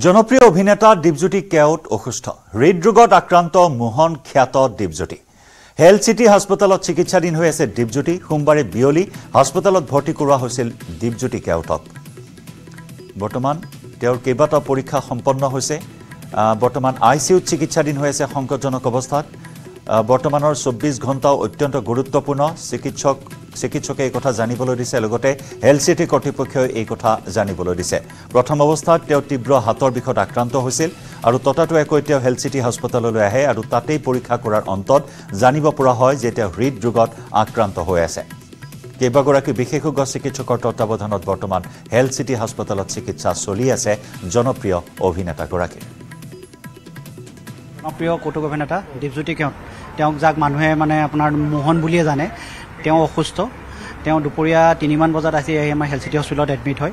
জনপ্ৰিয় অভিনেতা দ্বীপজ্যোতি কেওট অসুস্থ হৃদৰোগত আক্ৰান্ত মোহন খ্যাত দ্বীপজ্যোতি হেলথ চিটি হাস্পতালত চিকিৎসাধীন হৈ আছে দ্বীপজ্যোতি সোমবাৰে বিয়লি হাস্পতালত ভৰ্তি কৰোৱা হৈছিল দ্বীপজ্যোতি কেওটক বৰ্তমান তেওঁৰ কেইবাটাও পৰীক্ষা সম্পন্ন হৈছে বৰ্তমান আই চি ইউত চিকিৎসাধীন হৈ আছে সংকটজনক অৱস্থাত বৰ্তমানৰ চৌব্বিছ ঘণ্টাও অত্যন্ত গুৰুত্বপূৰ্ণ চিকিৎসক চিকিৎসকে এই কথা জানিবলৈ দিছে লগতে হেল্থ চিটি কৰ্তৃপক্ষই এই কথা জানিবলৈ দিছে প্ৰথম অৱস্থাত তেওঁ তীব্ৰ হাতৰ বিষত আক্ৰান্ত হৈছিল আৰু ততাতৈয়াকৈ তেওঁ চিটি হস্পিটেললৈ আহে আৰু তাতেই পৰীক্ষা কৰাৰ অন্তত জানিব পৰা হয় যে তেওঁ হৃদৰোগত আক্ৰান্ত হৈ আছে কেইবাগৰাকী বিশেষজ্ঞ চিকিৎসকৰ তত্বাৱধানত বৰ্তমান চিটি হস্পিটেলত চিকিৎসা চলি আছে জনপ্ৰিয় অভিনেতাগৰাকীৰ জনপ্ৰিয় কৌতুক অভিনেতা দীপজ্যোতি কেওঁ তেওঁক যাক মানুহে মানে আপোনাৰ মোহন বুলিয়ে জানে তেওঁ অসুস্থ তেওঁ দুপৰীয়া তিনিমান বজাত আহি আহি আমাৰ চিটি হস্পিটেলত এডমিট হয়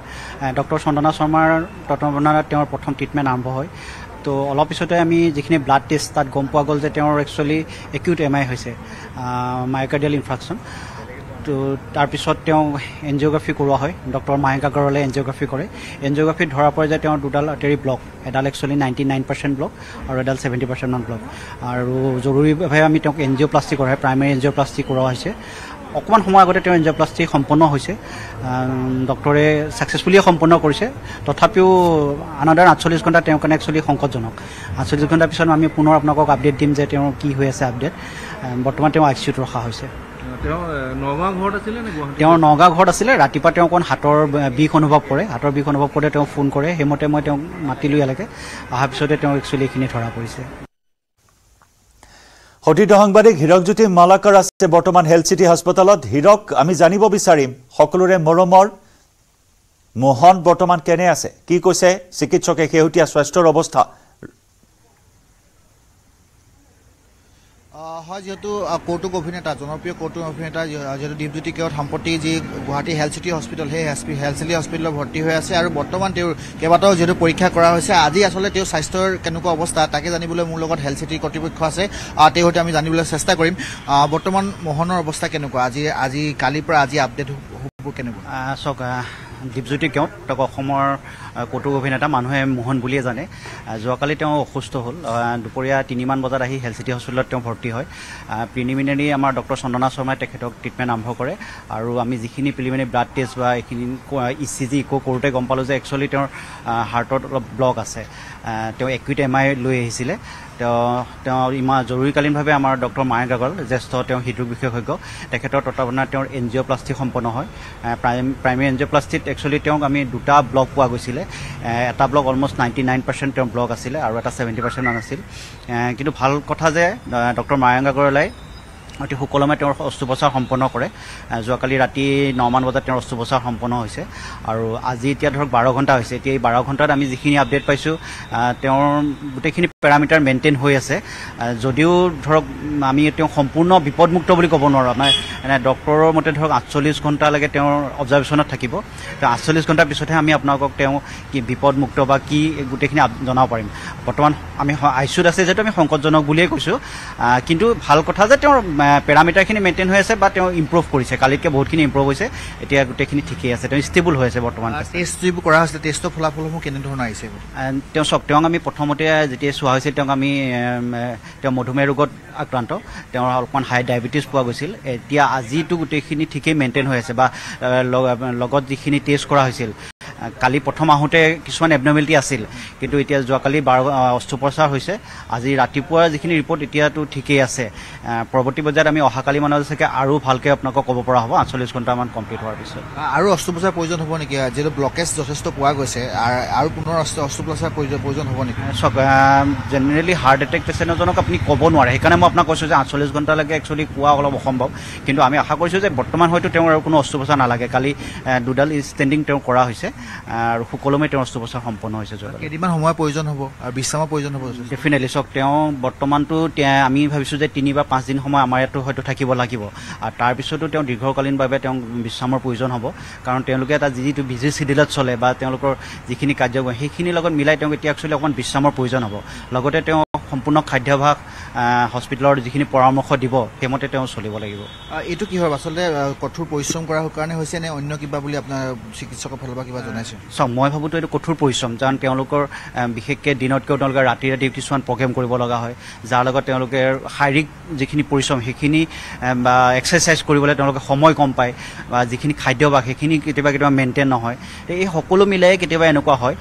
ডক্টৰ চন্দনা শৰ্মাৰ তত্বাৱধানত তেওঁৰ প্ৰথম ট্ৰিটমেণ্ট আৰম্ভ হয় তো অলপ পিছতে আমি যিখিনি ব্লাড টেষ্ট তাত গম পোৱা গ'ল যে তেওঁৰ একচুৱেলি একিউট এম আই হৈছে মাইকাৰ্ডিয়েল ইনফ্ৰাকশ্যন তো তাৰপিছত তেওঁ এনজিঅ'গ্ৰাফি কৰোৱা হয় ডক্টৰ মাহেক আগৰৱালে এনজিঅ'গ্ৰাফি কৰে এনজিঅ'গ্ৰাফিত ধৰা পৰে যে তেওঁৰ দুডাল আটেৰি ব্লক এডাল actually ninety nine percent block আৰু এডাল ছেভেণ্টি পাৰ্চেণ্টমান ব্লক আৰু জৰুৰীভাৱে আমি তেওঁক এনজিঅ' প্লাষ্টিক কৰোৱা হয় প্ৰাইমেৰী এনজিঅ' প্লাষ্টিক কৰোৱা হৈছে অকণমান সময় আগতে তেওঁ এঞ্জিঅ'প্লাষ্টি সম্পন্ন হৈছে ডক্টৰে ছাকচেছফুলিয়ে সম্পন্ন কৰিছে তথাপিও আনাদাৰ আঠচল্লিছ ঘণ্টা তেওঁৰ কাৰণে একচুৱেলি সংকটজনক আঠচল্লিছ ঘণ্টাৰ পিছত আমি পুনৰ আপোনালোকক আপডেট দিম যে তেওঁৰ কি হৈ আছে আপডেট বৰ্তমান তেওঁ আই চি ইউত ৰখা হৈছে তেওঁ নগাঁও ঘৰত আছিলে ৰাতিপুৱা তেওঁ অকণ হাতৰ বিষ অনুভৱ কৰে হাতৰ বিষ অনুভৱ কৰোঁতে তেওঁ ফোন কৰে সেইমতে মই তেওঁক মাতিলোঁ ইয়ালৈকে অহাৰ পিছতে তেওঁ একচুৱেলি এইখিনি ধৰা পৰিছে সতীৰ্থ সাংবাদিক হীৰকজ্যোতি মালাকাৰ আছে বৰ্তমান হেল্থ চিটি হস্পিটেলত হীৰক আমি জানিব বিচাৰিম সকলোৰে মৰমৰ মোহন বৰ্তমান কেনে আছে কি কৈছে চিকিৎসকে শেহতীয়া স্বাস্থ্যৰ অৱস্থা হয় যিহেতু কৌতুক অভিনেতা জনপ্ৰিয় কৌতুক অভিনেতা যিহেতু দীপজ্যোতি কেৱল সম্প্ৰতি যি গুৱাহাটী হেলথ চিটি হস্পিটেল সেই হেলথ চিটি হস্পিটেলত ভৰ্তি হৈ আছে আৰু বৰ্তমান তেওঁৰ কেইবাটাও যিহেতু পৰীক্ষা কৰা হৈছে আজি আচলতে তেওঁৰ স্বাস্থ্যৰ কেনেকুৱা অৱস্থা তাকে জানিবলৈ মোৰ লগত হেলথ চিটিৰ কৰ্তৃপক্ষ আছে তেওঁৰ সৈতে আমি জানিবলৈ চেষ্টা কৰিম বৰ্তমান মোহনৰ অৱস্থা কেনেকুৱা আজি আজি কালিৰ পৰা আজি আপডেট হ'ব কেনেকুৱা চক দীপজ্যোতি কেওঁত তেওঁক অসমৰ কৌতুক অভিনেতা মানুহে মোহন বুলিয়ে জানে যোৱাকালি তেওঁ অসুস্থ হ'ল দুপৰীয়া তিনিমান বজাত আহি হেলথ চিটি হস্পিটেলত তেওঁ ভৰ্তি হয় প্ৰিলিমিনেৰী আমাৰ ডক্টৰ চন্দনা শৰ্মাই তেখেতক ট্ৰিটমেণ্ট আৰম্ভ কৰে আৰু আমি যিখিনি প্ৰিলিমিনেৰী ব্লাড টেষ্ট বা এইখিনি ই চি জি ইক' কৰোঁতে গম পালোঁ যে একচুৱেলি তেওঁৰ হাৰ্টত অলপ ব্লক আছে তেওঁ একুইট এম আই লৈ আহিছিলে তেওঁ তেওঁ ইমান জৰুৰীকালীনভাৱে আমাৰ ডক্টৰ মায়ক আগল জ্যেষ্ঠ তেওঁ হৃদৰোগ বিশেষজ্ঞ তেখেতৰ তত্বাৱধানত তেওঁৰ এন জি অ' প্লাষ্টি সম্পন্ন হয় প্ৰাইম প্ৰাইমেৰী এন জি অ' প্লাষ্টিত একচুৱেলি তেওঁক আমি দুটা ব্লক পোৱা গৈছিলে এটা block almost ninety nine percent তেওঁৰ ব্লক আছিলে আৰু এটা ছেভেণ্টি পাৰ্চেণ্ট মান আছিল কিন্তু ভাল কথা যে ডক্টৰ মায়ংক আগৰৱালাই অতি সুকলমে তেওঁৰ অস্ত্ৰোপচাৰ সম্পন্ন কৰে যোৱাকালি ৰাতি নমান বজাত তেওঁৰ অস্ত্ৰোপচাৰ সম্পন্ন হৈছে আৰু আজি এতিয়া ধৰক বাৰ ঘণ্টা হৈছে এতিয়া এই বাৰ ঘণ্টাত আমি যিখিনি আপডেট পাইছোঁ তেওঁৰ গোটেইখিনি পেৰামিটাৰ মেইনটেইন হৈ আছে যদিও ধৰক আমি তেওঁ সম্পূৰ্ণ বিপদমুক্ত বুলি ক'ব নোৱাৰোঁ আমাৰ ডক্টৰৰ মতে ধৰক আঠচল্লিছ ঘণ্টালৈকে তেওঁৰ অবজাৰ্ভেশ্যনত থাকিব তেওঁ আঠচল্লিছ ঘণ্টাৰ পিছতহে আমি আপোনালোকক তেওঁ কি বিপদমুক্ত বা কি গোটেইখিনি জনাব পাৰিম বৰ্তমান আমি আই চিউত আছে যিহেতু আমি সংকটজনক বুলিয়েই কৈছোঁ কিন্তু ভাল কথা যে তেওঁৰ পেৰামিটাৰখিনি মেইনটেইন হৈ আছে বা তেওঁ ইম্প্ৰুভ কৰিছে কালিতকৈ বহুতখিনি ইম্প্ৰুভ হৈছে এতিয়া গোটেইখিনি ঠিকেই আছে তেওঁ ষ্টেবল হৈ আছে বৰ্তমান টেষ্ট যিবোৰ কৰা হৈছে টেষ্টৰ ফলাফলসমূহ কেনেধৰণৰ আহিছে তেওঁ চাওক তেওঁক আমি প্ৰথমতে যেতিয়া চোৱা পোৱা হৈছিল তেওঁক আমি তেওঁ মধুমেহ ৰোগত আক্ৰান্ত তেওঁৰ অকণমান হাই ডায়েবেটিছ পোৱা গৈছিল এতিয়া আজিতো গোটেইখিনি ঠিকেই মেইনটেইন হৈ আছে বা লগত যিখিনি টেষ্ট কৰা হৈছিল কালি প্ৰথম আহোঁতে কিছুমান এবনৰ্মেলিটি আছিল কিন্তু এতিয়া যোৱাকালি বাৰ অস্ত্ৰোপ্ৰচাৰ হৈছে আজি ৰাতিপুৱাৰ যিখিনি ৰিপৰ্ট এতিয়াতো ঠিকেই আছে পৰৱৰ্তী পৰ্যায়ত আমি অহাকালি মানলৈ চাগে আৰু ভালকৈ আপোনালোকক ক'ব পৰা হ'ব আঠচল্লিছ ঘণ্টামান কমপ্লিট হোৱাৰ পিছত আৰু অস্ত্ৰোপচাৰ প্ৰয়োজন হ'ব নেকি যিহেতু ব্লকেজ যথেষ্ট পোৱা গৈছে আৰু পুনৰ অস্ত্ৰোপচাৰ প্ৰয়োজন হ'ব নেকি চাওক জেনেৰেলি হাৰ্ট এটেক পেচেণ্টজনক আপুনি ক'ব নোৱাৰে সেইকাৰণে মই আপোনাক কৈছোঁ যে আঠচল্লিছ ঘণ্টালৈকে একচুৱেলি পোৱা অলপ অসম্ভৱ কিন্তু আমি আশা কৰিছোঁ যে বৰ্তমান হয়তো তেওঁৰ আৰু কোনো অস্ত্ৰোপচাৰ নালাগে কালি দুডাল ষ্টেণ্ডিং তেওঁ কৰা হৈছে আৰু সুকলমে তেওঁৰ অস্ত্ৰোপচাৰ সম্পন্ন হৈছে যোৱা কেইদিনমান সময়ৰ প্ৰয়োজন হ'ব আৰু বিশ্ৰামৰ প্ৰয়োজন হ'ব ডেফিনেটলি চাওক তেওঁ বৰ্তমানটো আমি ভাবিছোঁ যে তিনি বা পাঁচদিন সময় আমাৰ ইয়াতো হয়তো থাকিব লাগিব আৰু তাৰপিছতো তেওঁ দীৰ্ঘকালীনভাৱে তেওঁক বিশ্ৰামৰ প্ৰয়োজন হ'ব কাৰণ তেওঁলোকে এটা যিটো বিজি চিডিলত চলে বা তেওঁলোকৰ যিখিনি কাৰ্য সেইখিনিৰ লগত মিলাই তেওঁক এতিয়া একচুৱেলি অকণমান বিশ্ৰামৰ প্ৰয়োজন হ'ব লগতে তেওঁ সম্পূৰ্ণ খাদ্যাভাস হস্পিটেলৰ যিখিনি পৰামৰ্শ দিব সেইমতে তেওঁ চলিব লাগিব এইটো কি হ'ব আচলতে কঠোৰ পৰিশ্ৰম কৰাৰ কাৰণে হৈছে নে অন্য কিবা বুলি আপোনাৰ চিকিৎসকৰ ফালৰ পৰা কিবা জনায় জনাইছো চাওক মই ভাবোঁতো এইটো কঠোৰ পৰিশ্ৰম কাৰণ তেওঁলোকৰ বিশেষকৈ দিনতকৈও তেওঁলোকে ৰাতি ৰাতি কিছুমান প্ৰগ্ৰেম কৰিব লগা হয় যাৰ লগত তেওঁলোকে শাৰীৰিক যিখিনি পৰিশ্ৰম সেইখিনি বা এক্সাৰচাইজ কৰিবলৈ তেওঁলোকে সময় কম পায় বা যিখিনি খাদ্যভাস সেইখিনি কেতিয়াবা কেতিয়াবা মেইনটেইন নহয় এই সকলো মিলাই কেতিয়াবা এনেকুৱা হয়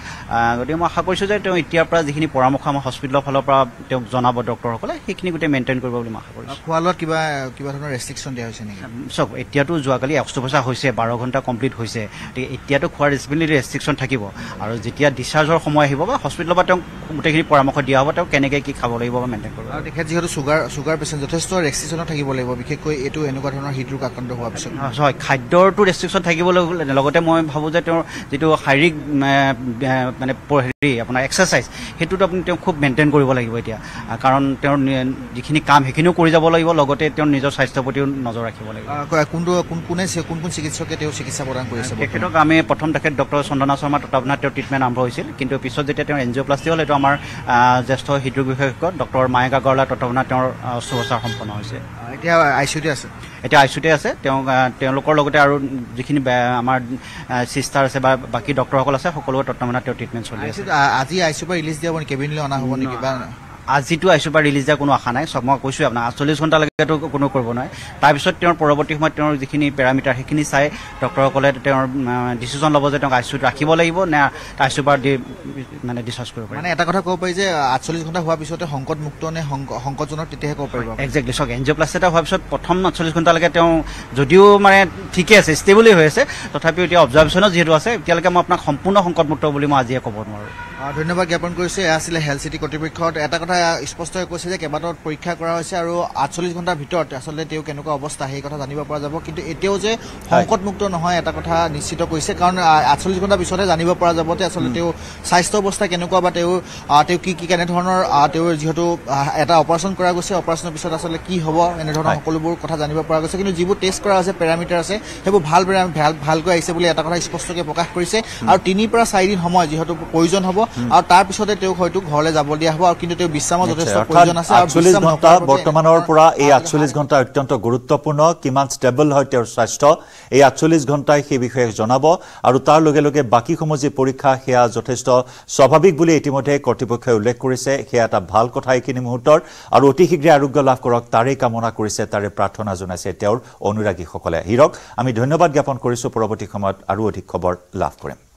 গতিকে মই আশা কৰিছোঁ যে তেওঁ এতিয়াৰ পৰা যিখিনি পৰামৰ্শ আমাৰ হস্পিটেলৰ ফালৰ পৰা তেওঁক জনাব ডক্টৰসকলে সেইখিনি গোটেই মেইনটেইন কৰিব বুলি মই আশা কৰিছোঁ খোৱা লোৱাত কিবা কিবা ধৰণৰ ৰেষ্ট্ৰিকশ্যন দিয়া হৈছে নেকি চাওক এতিয়াতো যোৱাকালি এক্সট্ৰ পইচা হৈছে বাৰ ঘণ্টা কমপ্লিট হৈছে গতিকে এতিয়াতো খোৱাৰ ৰেচিপিলি যিখিনি ৰেষ্ট্ৰিকশ্যন থাকিব আৰু যেতিয়া ডিচাৰ্জৰ সময় আহিব বা হস্পিটেলৰ পৰা তেওঁক গোটেইখিনি পৰামৰ্শ দিয়া হ'ব তেওঁ কেনেকৈ কি খাব লাগিব বা মেইনটেইন কৰিব আৰু তেখেত যিহেতু চুগাৰ চুগাৰ পেচেণ্ট যথেষ্ট ৰেষ্ট্ৰিকশ্যনত থাকিব লাগিব বিশেষকৈ এইটো এনেকুৱা ধৰণৰ হৃদৰোগ আক্ৰান্ত হোৱাৰ পিছত হয় খাদ্যৰটো ৰেষ্ট্ৰিকশ্যন থাকিব লাগিব লগতে মই ভাবোঁ যে তেওঁৰ যিটো শাৰীৰিক মানে হেৰি আপোনাৰ এক্সাৰচাইজ সেইটোতো আপুনি তেওঁক খুব মেইনটেইন কৰিব লাগিব এতিয়া কাৰণ তেওঁৰ যিখিনি কাম সেইখিনিও কৰি যাব লাগিব লগতে তেওঁৰ নিজৰ স্বাস্থ্যৰ প্ৰতিও নজৰ ৰাখিব লাগিব কোনটো কোন কোনে কোন কোন চিকিৎসকে তেওঁ চিকিৎসা প্ৰদান কৰিছে তেখেতক আমি প্ৰথম তেখেত ডক্টৰ ডক্টৰ চন্দনা শৰ্মাৰ তত্বাৱধানত তেওঁ ট্ৰিটমেণ্ট আৰম্ভ হৈছিল কিন্তু পিছত যেতিয়া তেওঁ এনজিঅ'প্লাষ্টি হ'ল এইটো আমাৰ জ্যেষ্ঠ হৃদৰোগ বিশেষজ্ঞ ডক্টৰ মায়েক আগৰৱালাৰ তত্বাৱধানত তেওঁৰ চোচাৰ সম্পন্ন হৈছে এতিয়া আই চি ইউতে আছে এতিয়া আই চি ইউতে আছে তেওঁ তেওঁলোকৰ লগতে আৰু যিখিনি আমাৰ ছিষ্টাৰ আছে বা বাকী ডক্টৰসকল আছে সকলোৰে তত্বাৱধানত তেওঁ ট্ৰিটমেণ্ট চলি আছে আজি আই চি ইউৰ পৰা ৰিলিজ দিয়াব নেকি কেবিনলৈ অনা হ'ব নেকি বা আজিটো আইচিউ পৰা ৰিলিজ দিয়াৰ কোনো আশা নাই চব মই কৈছোঁ আপোনাৰ আঠচল্লিছ ঘণ্টালৈকেতো কোনো কৰিব নোৱাৰে তাৰপিছত তেওঁৰ পৰৱৰ্তী সময়ত তেওঁৰ যিখিনি পেৰামিটাৰ সেইখিনি চাই ডক্টৰসকলে তেওঁৰ ডিচিশ্যন ল'ব যে তেওঁক আই চিউত ৰাখিব লাগিব নে আই চিউ দি মানে ডিচাৰ্জ কৰিব পাৰি মানে এটা কথা ক'ব পাৰি যে আঠচল্লিছ ঘণ্টা হোৱাৰ পিছতে সংকটমুক্ত নে সংকটজনক তেতিয়াহে ক'ব পাৰিব একজেক্টলি চাওক এন জি অ' প্লাষ্টাৰ হোৱাৰ পিছত প্ৰথম আঠচল্লিছ ঘণ্টালৈকে তেওঁ যদিও মানে ঠিকে আছে ষ্টেবলেই হৈ আছে তথাপিও এতিয়া অবজাৰ্ভেশ্যনো যিহেতু আছে এতিয়ালৈকে মই আপোনাক সম্পূৰ্ণ সংকটমুক্ত বুলি মই আজিয়ে ক'ব নোৱাৰোঁ ধন্যবাদ জ্ঞাপন কৰিছোঁ এয়া আছিলে হেলথ চিটি কৰ্তৃপক্ষৰ এটা কথা স্পষ্টকৈ কৈছে যে কেইবাটাও পৰীক্ষা কৰা হৈছে আৰু আঠচল্লিছ ঘণ্টাৰ ভিতৰত আচলতে তেওঁ কেনেকুৱা অৱস্থা সেই কথা জানিব পৰা যাব কিন্তু এতিয়াও যে সংকটমুক্ত নহয় এটা কথা নিশ্চিত কৰিছে কাৰণ আঠচল্লিছ ঘণ্টাৰ পিছতহে জানিব পৰা যাব যে আচলতে তেওঁ স্বাস্থ্য অৱস্থা কেনেকুৱা বা তেওঁ তেওঁ কি কি কেনেধৰণৰ তেওঁ যিহেতু এটা অপাৰেশ্যন কৰা গৈছে অপাৰেশ্যনৰ পিছত আচলতে কি হ'ব এনেধৰণৰ সকলোবোৰ কথা জানিব পৰা গৈছে কিন্তু যিবোৰ টেষ্ট কৰা হৈছে পেৰামিটাৰ আছে সেইবোৰ ভাল ভালকৈ আহিছে বুলি এটা কথা স্পষ্টকৈ প্ৰকাশ কৰিছে আৰু তিনিৰ পৰা চাৰিদিন সময় যিহেতু প্ৰয়োজন হ'ব আৰু তাৰপিছতে তেওঁক হয়তো ঘৰলৈ যাব দিয়া হ'ব আৰু কিন্তু তেওঁ বিশ্বাস আসামত ঘণ্টা বৰ্তমানৰ পৰা এই 48 ঘণ্টা অত্যন্ত গুৰুত্বপূৰ্ণ কিমান ষ্টেবল হয় তেওঁৰ স্বাস্থ্য এই 48 ঘণ্টাই সেই বিষয়ে জনাব আৰু তাৰ লগে লগে বাকী সময় পৰীক্ষা সেয়া যথেষ্ট স্বাভাৱিক বুলি ইতিমধ্যে কৰ্তৃপক্ষই উল্লেখ কৰিছে সেয়া এটা ভাল কথা এইখিনি মুহূৰ্তৰ আৰু অতি শীঘ্ৰে আৰোগ্য লাভ কৰক তাৰে কামনা কৰিছে তাৰে প্ৰাৰ্থনা জনাইছে তেওঁৰ অনুৰাগীসকলে হিৰক আমি ধন্যবাদ জ্ঞাপন কৰিছো পৰৱৰ্তী সময়ত আৰু অধিক খবৰ লাভ কৰিম